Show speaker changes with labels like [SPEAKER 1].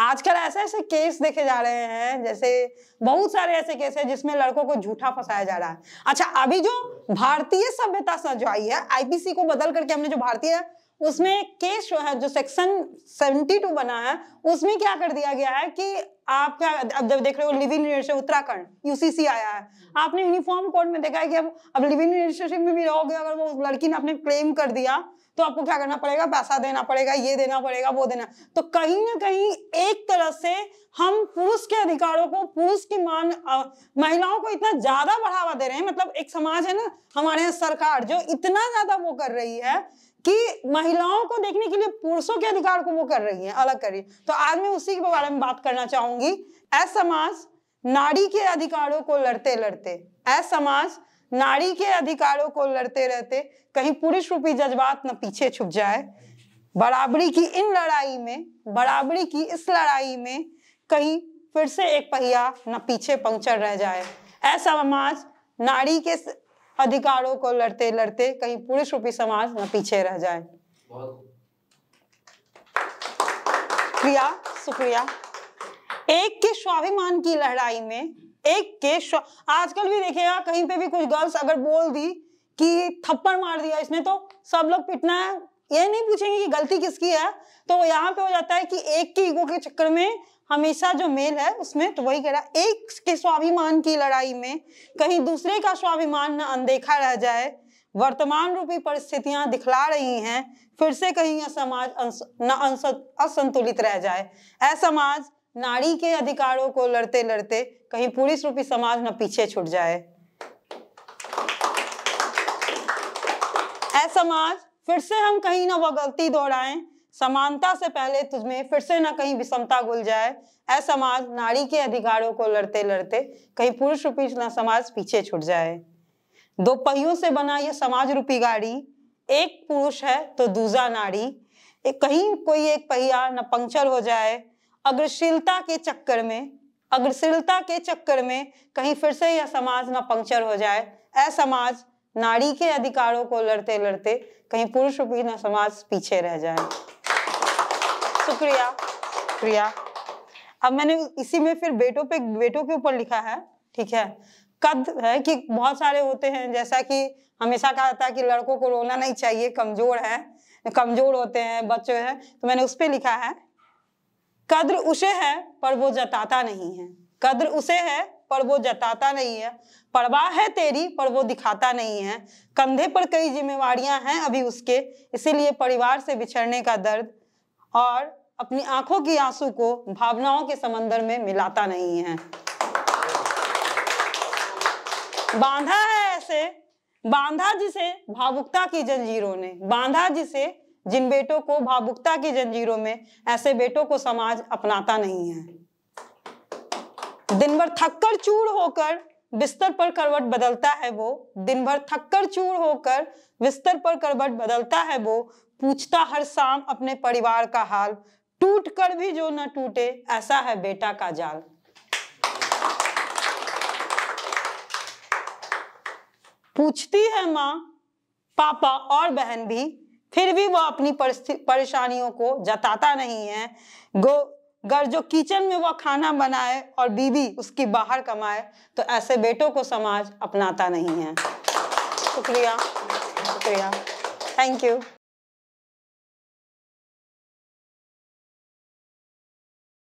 [SPEAKER 1] आजकल ऐसे ऐसे केस देखे जा रहे हैं जैसे बहुत सारे ऐसे केस है जिसमें लड़कों को झूठा फंसाया जा रहा है अच्छा अभी जो भारतीय सभ्यता जो आई है आईपीसी को बदल करके हमने जो भारतीय उसमें केस जो है जो सेक्शन 72 बना है उसमें क्या कर दिया गया है कि आप क्या अब जब देख रहे हो लिविंग रिलेशनशिप उत्तराखंड यूसीसी आया है आपने यूनिफॉर्म कोड में देखा है कि अब अब लिविंग रिलेशनशिप में भी रहोगे अगर वो लड़की ने अपने क्लेम कर दिया तो आपको क्या करना पड़ेगा पैसा देना पड़ेगा ये देना पड़ेगा वो देना तो कहीं ना कहीं एक तरह से हम पुरुष के अधिकारों को पुरुष की मान महिलाओं को इतना ज्यादा बढ़ावा दे रहे हैं मतलब एक समाज है ना हमारे यहाँ सरकार जो इतना ज्यादा वो कर रही है कि महिलाओं को देखने के लिए पुरुषों के अधिकार को वो कर रही है अलग कर रही है तो आज मैं उसी के बारे में बात करना चाहूंगी असमाज नारी के अधिकारों को लड़ते लड़ते असमाज नारी के अधिकारों को लड़ते रहते कहीं पुरुष रूपी जज्बात न पीछे छुप जाए बराबरी की इन लड़ाई में बराबरी की इस लड़ाई में कहीं फिर से एक पहिया न पीछे पंक्चर रह जाए ऐसा समाज नारी के अधिकारों को लड़ते लड़ते कहीं पुरुष रूपी समाज न पीछे रह जाए क्रिया शुक्रिया एक के स्वाभिमान की लहराई में एक के आजकल भी देखिएगा कहीं पे भी कुछ गर्ल्स अगर बोल दी कि थप्पड़ मार दिया इसने तो सब लोग पिटना है ये नहीं पूछेंगे कि गलती किसकी है तो यहाँ पे हो जाता है कि एक की ईगो के चक्कर में हमेशा जो मेल है उसमें तो वही कह रहा है एक के स्वाभिमान की लड़ाई में कहीं दूसरे का स्वाभिमान न अनदेखा रह जाए वर्तमान रूपी परिस्थितियां दिखला रही हैं फिर से कहीं यह समाज न असंतुलित रह जाए असमाज नारी के अधिकारों को लड़ते लड़ते कहीं पुरुष रूपी समाज न पीछे छूट जाए समाज फिर से हम कहीं ना वह गलती दोहराएं समानता से पहले तुझमें फिर से ना कहीं विषमता घुल जाए ऐ समाज नारी के अधिकारों को लड़ते लड़ते कहीं पुरुष रूपी न समाज पीछे छूट जाए दो पहियों से बना यह समाज रूपी गाड़ी एक पुरुष है तो दूसरा नारी कहीं कोई एक पहिया न पंक्चर हो जाए अग्रशीलता के चक्कर में अग्रशीलता के चक्कर में कहीं फिर से यह समाज न पंक्चर हो जाए ऐ समाज नारी के अधिकारों को लड़ते लड़ते कहीं पुरुष भी न समाज पीछे रह जाए शुक्रिया शुक्रिया अब मैंने इसी में फिर बेटों पे बेटों के ऊपर लिखा है ठीक है कद है कि बहुत सारे होते हैं जैसा कि हमेशा कहा जाता है कि लड़कों को रोना नहीं चाहिए कमजोर है कमजोर होते हैं बच्चे हैं तो मैंने उस पर लिखा है कद्र उसे है पर वो जताता नहीं है कद्र उसे है पर वो जताता नहीं है परवाह है तेरी पर वो दिखाता नहीं है कंधे पर कई जिम्मेवारियां हैं अभी उसके इसीलिए परिवार से बिछड़ने का दर्द और अपनी आंखों की आंसू को भावनाओं के समंदर में मिलाता नहीं है बांधा है ऐसे बांधा जिसे भावुकता की जंजीरों ने बांधा जिसे जिन बेटों को भावुकता की जंजीरों में ऐसे बेटों को समाज अपनाता नहीं है दिन भर थक्कर चूर होकर बिस्तर पर करवट बदलता है वो दिन भर थक्कर चूर होकर बिस्तर पर करवट बदलता है वो पूछता हर शाम अपने परिवार का हाल टूट कर भी जो न टूटे ऐसा है बेटा का जाल पूछती है माँ पापा और बहन भी फिर भी वह अपनी परेशानियों को जताता नहीं है गो गर जो किचन में वह खाना बनाए और बीबी उसकी बाहर कमाए तो ऐसे बेटों को समाज अपनाता नहीं है शुक्रिया शुक्रिया थैंक यू